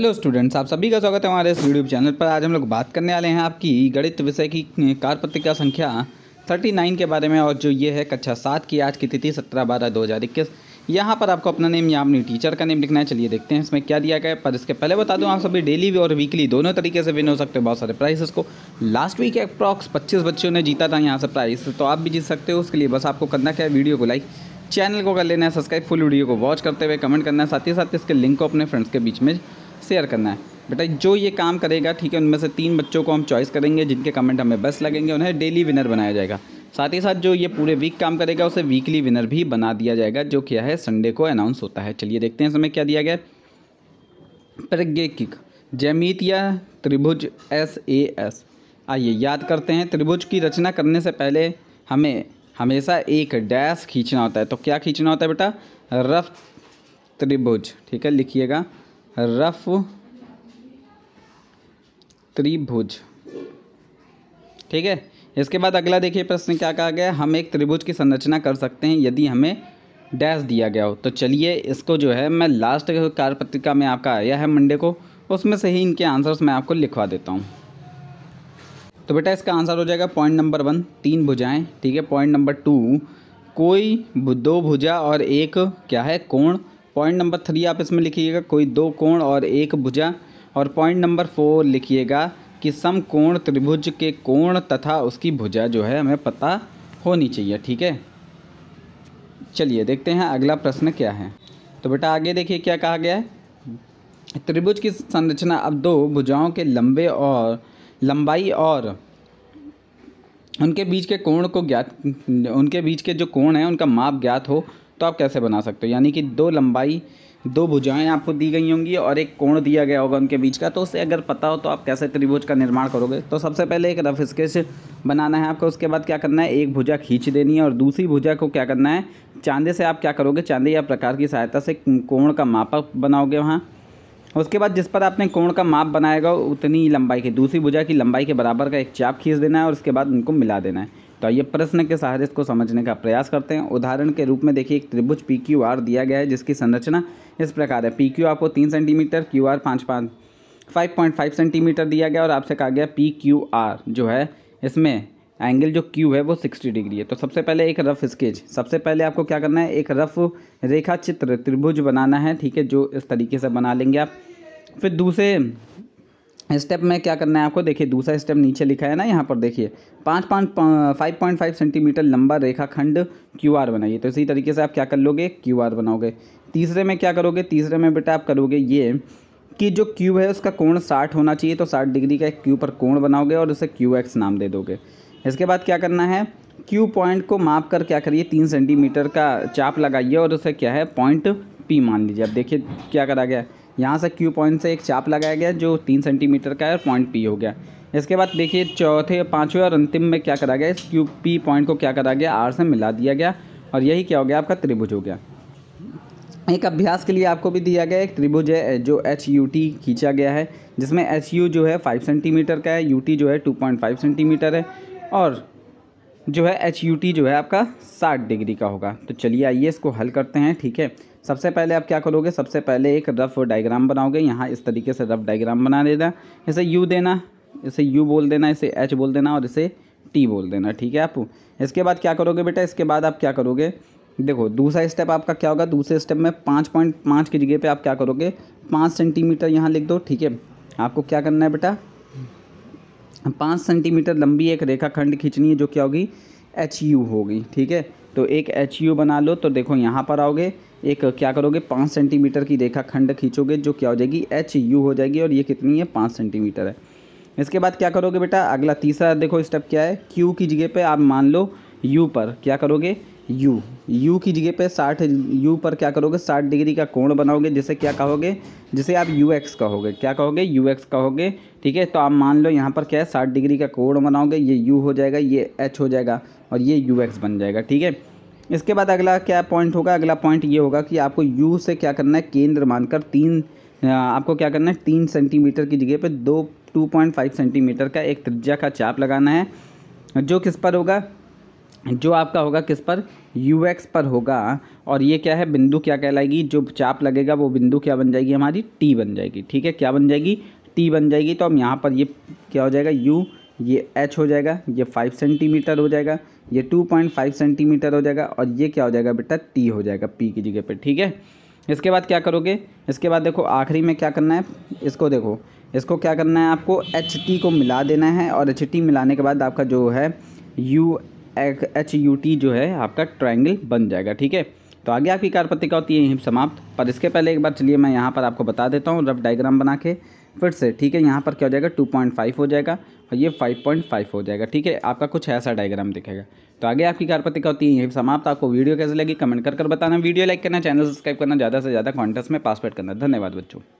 hello students आप सभी का स्वागत है हमारे इस यूट्यूब चैनल पर आज हम लोग बात करने वाले हैं आपकी गणित विषय की कार्यपत्रिका संख्या 39 के बारे में और जो ये है कक्षा सात की आज की तिथि 17 बारह दो हज़ार इक्कीस यहाँ पर आपको अपना नेम या अपनी टीचर का नेम लिखना है चलिए देखते हैं इसमें क्या दिया गया पर इसके पहले बता दूँ आप सभी डेली और वीकली दोनों तरीके से विन हो सकते हो बहुत सारे प्राइसेस को लास्ट वीक अप्रॉक्स पच्चीस बच्चों ने जीता था यहाँ से प्राइस तो आप भी जीत सकते हो उसके लिए बस आपको करना क्या है वीडियो को लाइक चैनल को कर लेना है सब्सक्राइब फुल वीडियो को वॉच करते हुए कमेंट करना है साथ ही साथ इसके लिंक को अपने फ्रेंड्स के बीच में शेयर करना है बेटा जो ये काम करेगा ठीक है उनमें से तीन बच्चों को हम चॉइस करेंगे जिनके कमेंट हमें बेस्ट लगेंगे उन्हें डेली विनर बनाया जाएगा साथ ही साथ जो ये पूरे वीक काम करेगा उसे वीकली विनर भी बना दिया जाएगा जो क्या है संडे को अनाउंस होता है चलिए देखते हैं समय क्या दिया गया प्रज्ञ किक या त्रिभुज एस ए एस आइए याद करते हैं त्रिभुज की रचना करने से पहले हमें हमेशा एक डैश खींचना होता है तो क्या खींचना होता है बेटा रफ त्रिभुज ठीक है लिखिएगा रफ त्रिभुज ठीक है इसके बाद अगला देखिए प्रश्न क्या कहा गया हम एक त्रिभुज की संरचना कर सकते हैं यदि हमें डैश दिया गया हो तो चलिए इसको जो है मैं लास्ट कार्य पत्रिका में आपका आया है मंडे को उसमें से ही इनके आंसर्स मैं आपको लिखवा देता हूँ तो बेटा इसका आंसर हो जाएगा पॉइंट नंबर वन तीन भुजाएं ठीक है पॉइंट नंबर टू कोई दो भुजा और एक क्या है कोण पॉइंट नंबर थ्री आप इसमें लिखिएगा कोई दो कोण और एक भुजा और पॉइंट नंबर फोर लिखिएगा कि सम कोण त्रिभुज के कोण तथा उसकी भुजा जो है हमें पता होनी चाहिए ठीक है चलिए देखते हैं अगला प्रश्न क्या है तो बेटा आगे देखिए क्या कहा गया है त्रिभुज की संरचना अब दो भुजाओं के लंबे और लंबाई और उनके बीच के कोण को ज्ञात उनके बीच के जो कोण हैं उनका माप ज्ञात हो तो आप कैसे बना सकते हो यानी कि दो लंबाई दो भुजाएं आपको दी गई होंगी और एक कोण दिया गया होगा उनके बीच का तो उसे अगर पता हो तो आप कैसे त्रिभुज का निर्माण करोगे तो सबसे पहले एक रफ स्केच बनाना है आपको उसके बाद क्या करना है एक भुजा खींच देनी है और दूसरी भुजा को क्या करना है चांदे से आप क्या करोगे चांदे या प्रकार की सहायता से कोण का मापक बनाओगे वहाँ उसके बाद जिस पर आपने कोण का माप बनाएगा उतनी लंबाई की दूसरी भुजा की लंबाई के बराबर का एक चाप खींच देना है और उसके बाद उनको मिला देना है तो आइए प्रश्न के सहारे इसको समझने का प्रयास करते हैं उदाहरण के रूप में देखिए एक त्रिभुज पी क्यू आर दिया गया है जिसकी संरचना इस प्रकार है पी क्यू आपको तीन सेंटीमीटर क्यू आर पाँच पाँच फाइव पॉइंट फाइव सेंटीमीटर दिया गया और आपसे कहा गया पी क्यू आर जो है इसमें एंगल जो क्यू है वो सिक्सटी डिग्री है तो सबसे पहले एक रफ़ स्केच सबसे पहले आपको क्या करना है एक रफ़ रेखा चित्र त्रिभुज बनाना है ठीक है जो इस तरीके से बना लेंगे आप फिर दूसरे स्टेप में क्या करना है आपको देखिए दूसरा स्टेप नीचे लिखा है ना यहाँ पर देखिए पाँच पाँच फाइव पॉइंट फाइव सेंटीमीटर लंबा रेखा खंड क्यू आर बनाइए तो इसी तरीके से आप क्या कर लोगे क्यू आर बनाओगे तीसरे में क्या करोगे तीसरे में बेटा आप करोगे ये कि जो क्यूब है उसका कोण साठ होना चाहिए तो साठ डिग्री का एक क्यू पर कोण बनाओगे और उसे क्यू एक्स नाम दे दोगे इसके बाद क्या करना है क्यू पॉइंट को माप कर क्या करिए तीन सेंटीमीटर का चाप लगाइए और उसे क्या है पॉइंट पी मान लीजिए अब देखिए क्या करा गया है यहाँ से क्यू पॉइंट से एक चाप लगाया गया जो तीन सेंटीमीटर का है और पॉइंट पी हो गया इसके बाद देखिए चौथे पाँचवें और अंतिम में क्या करा गया इस क्यू पी पॉइंट को क्या करा गया आर से मिला दिया गया और यही क्या हो गया आपका त्रिभुज हो गया एक अभ्यास के लिए आपको भी दिया गया एक त्रिभुज है जो एच यू टी खींचा गया है जिसमें एच यू जो है फाइव सेंटीमीटर का है यू टी जो है टू पॉइंट फाइव सेंटीमीटर है और जो है एच यू टी जो है आपका साठ डिग्री का होगा तो चलिए आइए इसको हल करते हैं ठीक है सबसे पहले आप क्या करोगे सबसे पहले एक रफ़ डायग्राम बनाओगे यहाँ इस तरीके से रफ़ डायग्राम बना देना इसे यू देना इसे यू बोल देना इसे एच बोल देना और इसे टी बोल देना ठीक है आप इसके बाद क्या करोगे बेटा इसके बाद आप क्या करोगे देखो दूसरा स्टेप आपका क्या होगा दूसरे स्टेप में पाँच पॉइंट पाँच की जगह पे आप क्या करोगे पाँच सेंटीमीटर यहाँ लिख दो ठीक है आपको क्या करना है बेटा पाँच सेंटीमीटर लंबी एक रेखा खंड खींचनी है जो क्या होगी एच यू होगी ठीक है तो एक एच यू बना लो तो देखो यहाँ पर आओगे एक क्या करोगे पाँच सेंटीमीटर की रेखा खंड खींचोगे जो क्या हो जाएगी एच यू हो जाएगी और ये कितनी है पाँच सेंटीमीटर है इसके बाद क्या करोगे बेटा अगला तीसरा देखो स्टेप क्या है क्यू की जगह पर आप मान लो यू पर क्या करोगे यू यू की जगह पे साठ यू पर क्या करोगे साठ डिग्री का कोण बनाओगे जिसे क्या कहोगे जिसे आप यू एक्स कहोगे क्या कहोगे यू एक्स कहोगे ठीक है तो आप मान लो यहाँ पर क्या है साठ डिग्री का कोण बनाओगे ये यू हो जाएगा ये एच हो जाएगा और ये यू एक्स बन जाएगा ठीक है इसके बाद अगला क्या पॉइंट होगा अगला पॉइंट ये होगा कि आपको यू से क्या करना है केंद्र मानकर तीन आपको क्या करना है तीन सेंटीमीटर की जगह पर दो टू पॉइंट फाइव सेंटीमीटर का एक त्रिज्या का चाप लगाना है जो किस पर होगा जो आपका होगा किस पर यू एक्स पर होगा और ये क्या है बिंदु क्या कहलाएगी जो चाप लगेगा वो बिंदु क्या बन जाएगी हमारी टी बन जाएगी ठीक है क्या बन जाएगी टी बन जाएगी तो हम यहाँ पर ये क्या हो जाएगा यू ये एच हो जाएगा ये फाइव सेंटीमीटर हो जाएगा ये टू पॉइंट फाइव सेंटीमीटर हो जाएगा और ये क्या हो जाएगा बेटा टी हो जाएगा पी की जगह पर ठीक है इसके बाद क्या करोगे इसके बाद देखो आखिरी में क्या करना है इसको देखो इसको क्या करना है आपको एच टी को मिला देना है और एच टी मिलाने के बाद आपका जो है यू एच यू टी जो है आपका ट्रायंगल बन जाएगा ठीक है तो आगे आपकी कार्यपत्रिका होती है यहीं समाप्त पर इसके पहले एक बार चलिए मैं यहाँ पर आपको बता देता हूँ रफ डायग्राम बना के फिर से ठीक है यहाँ पर क्या हो जाएगा टू पॉइंट फाइव हो जाएगा और ये फाइव पॉइंट फाइव हो जाएगा ठीक है आपका कुछ ऐसा डायग्राम दिखेगा तो आगे आपकी कार्यपत्रिका होती है यहीं समाप्त आपको वीडियो कैसे लगी कमेंट कर कर बताना वीडियो लाइक करना चैनल सब्सक्राइब करना ज़्यादा से ज़्यादा कॉन्टेस्ट में पासवर्ड करना धन्यवाद बच्चों